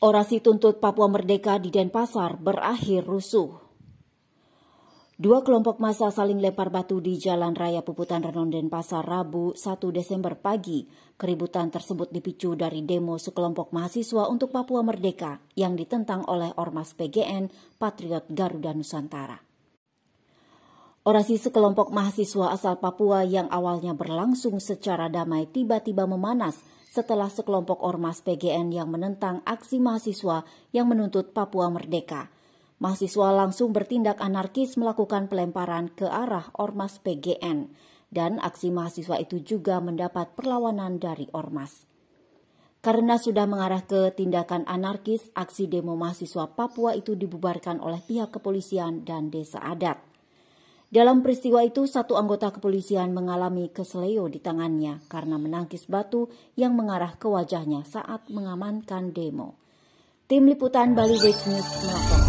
Orasi tuntut Papua Merdeka di Denpasar berakhir rusuh. Dua kelompok massa saling lempar batu di Jalan Raya Puputan Renon Denpasar Rabu 1 Desember pagi. Keributan tersebut dipicu dari demo sekelompok mahasiswa untuk Papua Merdeka yang ditentang oleh Ormas PGN Patriot Garuda Nusantara. Orasi sekelompok mahasiswa asal Papua yang awalnya berlangsung secara damai tiba-tiba memanas – setelah sekelompok ormas PGN yang menentang aksi mahasiswa yang menuntut Papua merdeka. Mahasiswa langsung bertindak anarkis melakukan pelemparan ke arah ormas PGN dan aksi mahasiswa itu juga mendapat perlawanan dari ormas. Karena sudah mengarah ke tindakan anarkis, aksi demo mahasiswa Papua itu dibubarkan oleh pihak kepolisian dan desa adat. Dalam peristiwa itu, satu anggota kepolisian mengalami keseleo di tangannya karena menangkis batu yang mengarah ke wajahnya saat mengamankan demo. Tim Liputan Bali Week News melaporkan.